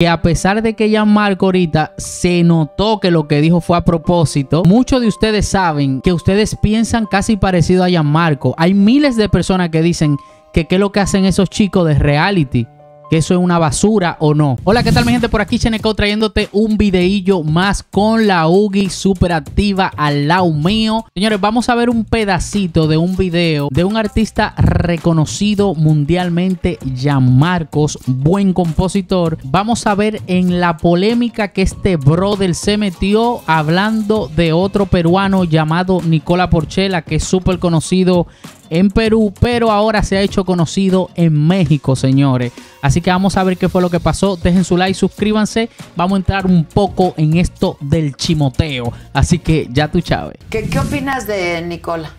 que a pesar de que ya Marco ahorita se notó que lo que dijo fue a propósito, muchos de ustedes saben que ustedes piensan casi parecido a Marco. Hay miles de personas que dicen que qué es lo que hacen esos chicos de reality que eso es una basura o no. Hola, ¿qué tal mi gente? Por aquí Cheneco trayéndote un videillo más con la UGI activa al lado mío. Señores, vamos a ver un pedacito de un video de un artista reconocido mundialmente, Jan Marcos, buen compositor. Vamos a ver en la polémica que este brother se metió hablando de otro peruano llamado Nicola Porchela, que es súper conocido en Perú, pero ahora se ha hecho conocido en México, señores. Así que vamos a ver qué fue lo que pasó. Dejen su like, suscríbanse. Vamos a entrar un poco en esto del chimoteo. Así que ya tú, Chávez. ¿Qué, ¿Qué, opinas de Nicola?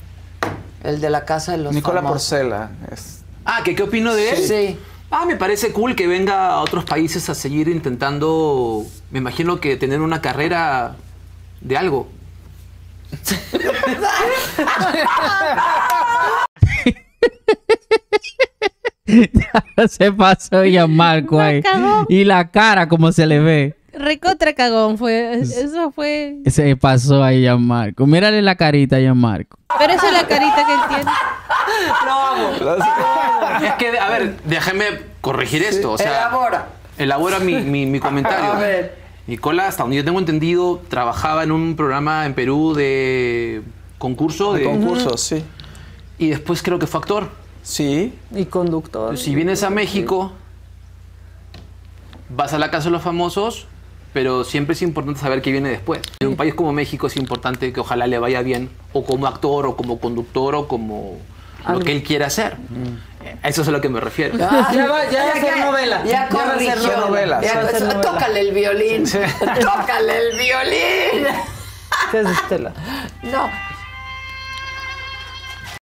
El de la casa de los Nicola Porcela. Ah, ¿qué, ¿qué opino de él? Sí. Ah, me parece cool que venga a otros países a seguir intentando, me imagino que tener una carrera de algo. se pasó ya Marco ahí. Y la cara como se le ve. Recontra cagón fue. Eso fue. Se pasó ahí ya Marco. Mírale la carita a Marco. Pero esa es la carita que él tiene. No, vamos. Es que, a ver, déjeme corregir esto. O sea, elabora. Elabora mi, comentario. A Nicola, hasta donde yo tengo entendido, trabajaba en un programa en Perú de concurso. De, sí. Y después creo que fue actor. Sí. Y conductor. Pues, si vienes a México, vas a la casa de los famosos, pero siempre es importante saber qué viene después. En un país como México es importante que ojalá le vaya bien, o como actor, o como conductor, o como lo que él quiera hacer. Mm. Eso es a lo que me refiero. ya, va, ya, novela. Ya, ya novela. Ya, Tócale el violín. Tócale el violín. ¿Qué es No,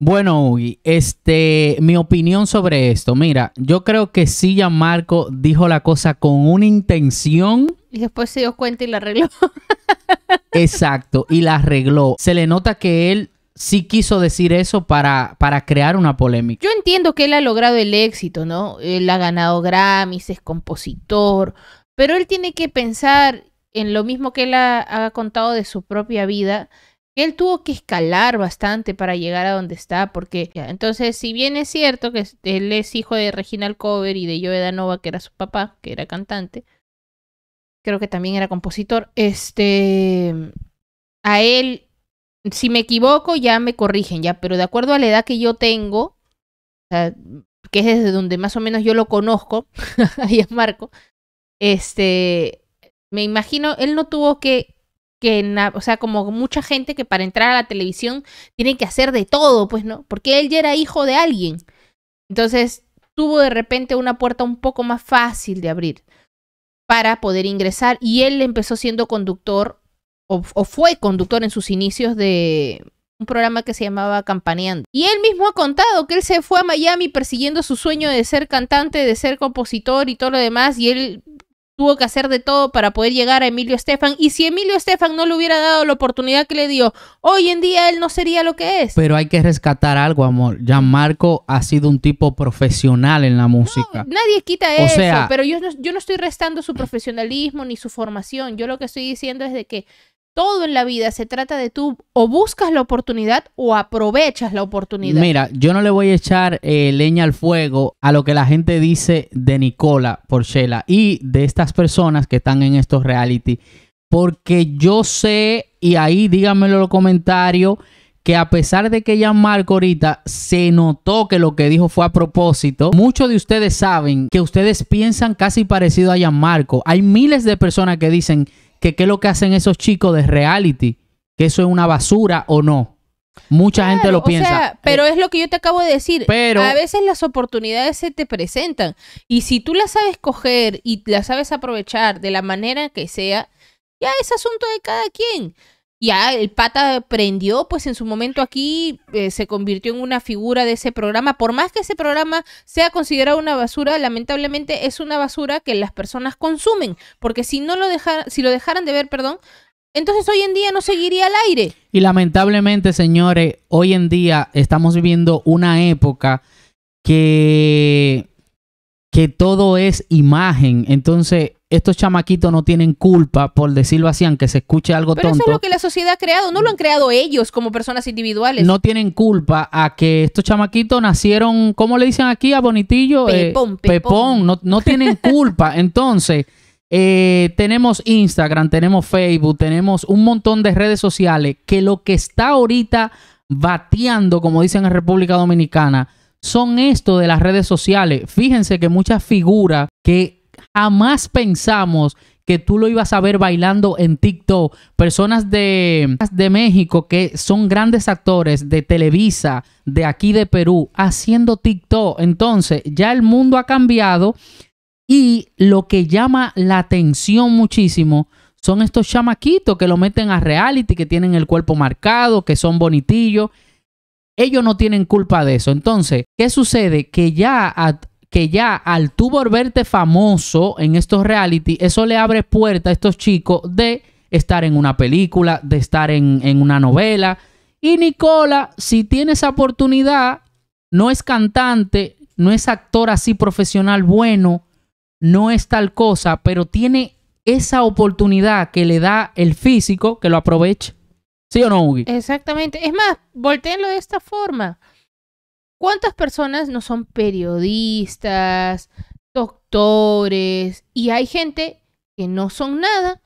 bueno, Ugi, este, mi opinión sobre esto. Mira, yo creo que sí, Marco dijo la cosa con una intención. Y después se dio cuenta y la arregló. Exacto, y la arregló. Se le nota que él sí quiso decir eso para, para crear una polémica. Yo entiendo que él ha logrado el éxito, ¿no? Él ha ganado Grammys, es compositor, pero él tiene que pensar en lo mismo que él ha contado de su propia vida él tuvo que escalar bastante para llegar a donde está, porque ya, entonces, si bien es cierto que él es hijo de Reginald Cover y de Joe Nova, que era su papá, que era cantante, creo que también era compositor, este, a él, si me equivoco, ya me corrigen, ya, pero de acuerdo a la edad que yo tengo, que es desde donde más o menos yo lo conozco, ahí es Marco, este, me imagino, él no tuvo que o sea, como mucha gente que para entrar a la televisión tiene que hacer de todo, pues, ¿no? Porque él ya era hijo de alguien. Entonces, tuvo de repente una puerta un poco más fácil de abrir para poder ingresar y él empezó siendo conductor o, o, fue conductor en sus inicios de un programa que se llamaba Campaneando. Y él mismo ha contado que él se fue a Miami persiguiendo su sueño de ser cantante, de ser compositor y todo lo demás y él tuvo que hacer de todo para poder llegar a Emilio Estefan. Y si Emilio Estefan no le hubiera dado la oportunidad que le dio, hoy en día él no sería lo que es. Pero hay que rescatar algo, amor. Marco ha sido un tipo profesional en la música. nadie quita eso, pero yo yo no estoy restando su profesionalismo ni su formación. Yo lo que estoy diciendo es de que todo en la vida se trata de tú o buscas la oportunidad o aprovechas la oportunidad. Mira, yo no le voy a echar eh, leña al fuego a lo que la gente dice de Nicola Porchela y de estas personas que están en estos reality, porque yo sé, y ahí díganmelo en los comentarios, que a pesar de que ya Marco ahorita se notó que lo que dijo fue a propósito, muchos de ustedes saben que ustedes piensan casi parecido a Marco. Hay miles de personas que dicen que qué es lo que hacen esos chicos de reality, que eso es una basura o no. Mucha gente lo piensa. pero eh, es lo que yo te acabo de decir. Pero, a veces las oportunidades se te presentan. Y si tú las sabes coger y las sabes aprovechar de la manera que sea, ya es asunto de cada quien ya el pata prendió, pues en su momento aquí eh, se convirtió en una figura de ese programa. Por más que ese programa sea considerado una basura, lamentablemente es una basura que las personas consumen, porque si no lo dejaran, si lo dejaran de ver, perdón, entonces hoy en día no seguiría al aire. Y lamentablemente, señores, hoy en día estamos viviendo una época que que todo es imagen. Entonces, estos chamaquitos no tienen culpa, por decirlo así, aunque se escuche algo tonto. Pero eso es lo que la sociedad ha creado, no lo han creado ellos como personas individuales. No tienen culpa a que estos chamaquitos nacieron, ¿cómo le dicen aquí a Bonitillo? Eh, pepón, pepón. No, tienen culpa. Entonces, eh, tenemos Instagram, tenemos Facebook, tenemos un montón de redes sociales que lo que está ahorita bateando, como dicen en República Dominicana, son esto de las redes sociales. Fíjense que muchas figuras que Jamás pensamos que tú lo ibas a ver bailando en TikTok. Personas de, de México que son grandes actores de Televisa, de aquí de Perú, haciendo TikTok. Entonces, ya el mundo ha cambiado y lo que llama la atención muchísimo son estos chamaquitos que lo meten a reality, que tienen el cuerpo marcado, que son bonitillos. Ellos no tienen culpa de eso. Entonces, ¿qué sucede? Que ya a, que ya al tú volverte famoso en estos reality, eso le abre puerta a estos chicos de estar en una película, de estar en, una novela. Y Nicola, si tiene esa oportunidad, no es cantante, no es actor así profesional bueno, no es tal cosa, pero tiene esa oportunidad que le da el físico, que lo aproveche. ¿Sí o no, Ugi? Exactamente. Es más, voltearlo de esta forma. ¿Cuántas personas no son periodistas, doctores? Y hay gente que no son nada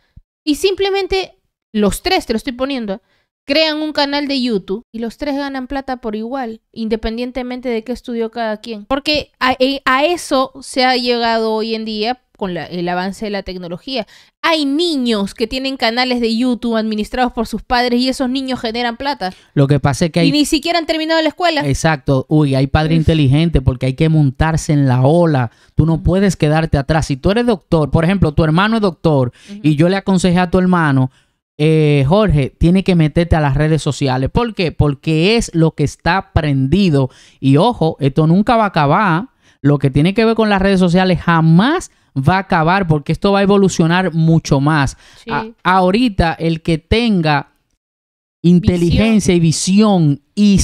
y simplemente los tres, te lo estoy poniendo, crean un canal de YouTube y los tres ganan plata por igual, independientemente de qué estudió cada quien. Porque eh, a, eso se ha llegado hoy en día con el avance de la tecnología. Hay niños que tienen canales de YouTube administrados por sus padres y esos niños generan plata. Lo que pasa es que hay... Y ni siquiera han terminado la escuela. Exacto. Uy, hay padre inteligente porque hay que montarse en la ola. Tú no puedes quedarte atrás. Si tú eres doctor, por ejemplo, tu hermano es doctor y yo le aconsejé a tu hermano, eh, Jorge, tiene que meterte a las redes sociales. ¿Por qué? Porque es lo que está prendido. Y ojo, esto nunca va a acabar. Lo que tiene que ver con las redes sociales jamás va a acabar porque esto va a evolucionar mucho más. ahorita el que tenga inteligencia y visión y,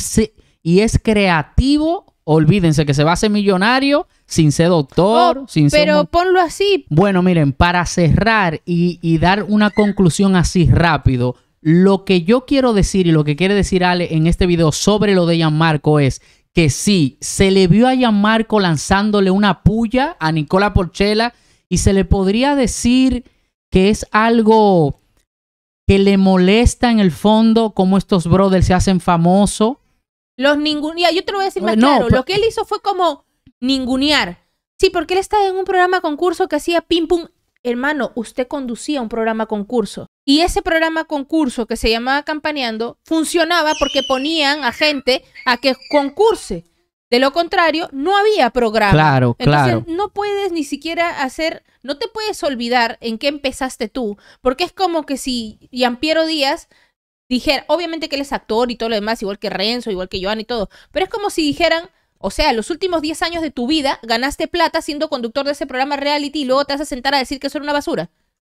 y es creativo, olvídense que se va a hacer millonario sin ser doctor, oh, pero ponlo así. Bueno, miren, para cerrar y, dar una conclusión así rápido, lo que yo quiero decir y lo que quiere decir Ale en este video sobre lo de Gianmarco es que sí, se le vio a Gianmarco lanzándole una puya a Nicola Porchela y se le podría decir que es algo que le molesta en el fondo como estos brothers se hacen famosos. Los ningún... Ya, yo te lo voy a decir eh, más claro. Lo que él hizo fue como ningunear. Sí, porque él estaba en un programa concurso que hacía pim pum. Hermano, usted conducía un programa concurso. Y ese programa concurso que se llamaba Campaneando funcionaba porque ponían a gente a que concurse. De lo contrario, no había programa. Claro, Entonces, no puedes ni siquiera hacer, no te puedes olvidar en qué empezaste tú, porque es como que si Piero Díaz dijera, obviamente que él es actor y todo lo demás, igual que Renzo, igual que Joan y todo, pero es como si dijeran, o sea, los últimos 10 años de tu vida ganaste plata siendo conductor de ese programa reality y luego te vas a sentar a decir que eso era una basura.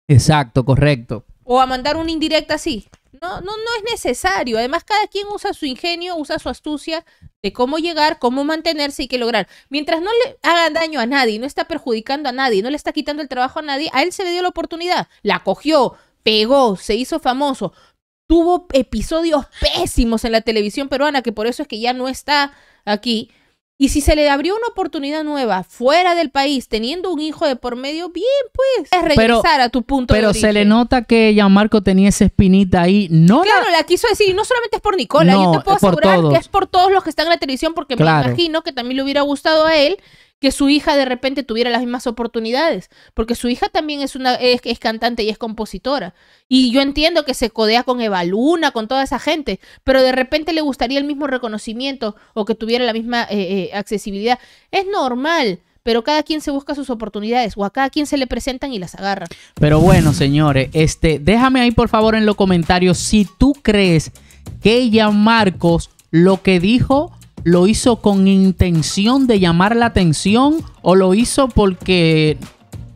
Exacto, correcto. O a mandar un indirecto así. No, no, no es necesario. Además, cada quien usa su ingenio, usa su astucia de cómo llegar, cómo mantenerse y qué lograr. Mientras no le haga daño a nadie, no está perjudicando a nadie, no le está quitando el trabajo a nadie, a él se le dio la oportunidad. La cogió, pegó, se hizo famoso. Tuvo episodios pésimos en la televisión peruana, que por eso es que ya no está aquí. Y si se le abrió una oportunidad nueva fuera del país, teniendo un hijo de por medio, bien, pues, es regresar a tu punto pero Pero se le nota que Marco tenía esa espinita ahí. No claro, la... quiso decir, no solamente es por Nicola, yo te puedo asegurar que es por todos los que están en la televisión, porque me imagino que también le hubiera gustado a él que su hija de repente tuviera las mismas oportunidades, porque su hija también es, una, es, cantante y es compositora. Y yo entiendo que se codea con Evaluna, con toda esa gente, pero de repente le gustaría el mismo reconocimiento o que tuviera la misma eh, eh, accesibilidad. Es normal. Pero cada quien se busca sus oportunidades o a cada quien se le presentan y las agarra. Pero bueno, señores, este, déjame ahí por favor en los comentarios si tú crees que ella Marcos lo que dijo ¿Lo hizo con intención de llamar la atención o lo hizo porque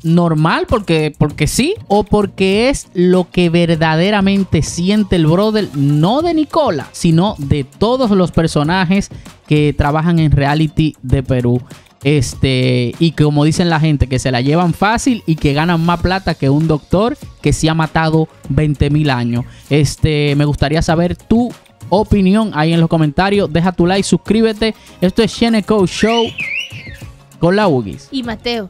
normal, porque, porque sí, o porque es lo que verdaderamente siente el brother, no de Nicola, sino de todos los personajes que trabajan en reality de Perú. Este, y como dicen la gente, que se la llevan fácil y que ganan más plata que un doctor que se ha matado 20.000 años. Este, me gustaría saber tú opinión ahí en los comentarios. Deja tu like, suscríbete. Esto es Sheneco Show con la Ugis. Y Mateo.